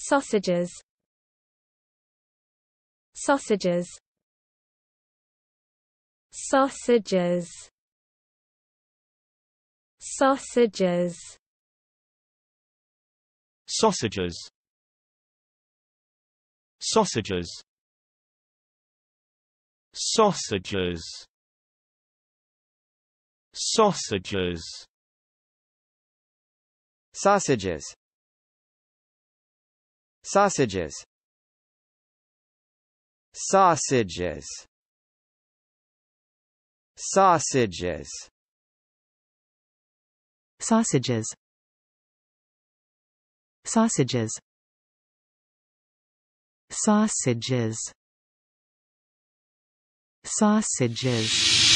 Sausages Sausages Sausages Sausages Sausages Sausages Sausages Sausages Sausages Sausages Sausages Sausages Sausages Sausages Sausages Sausages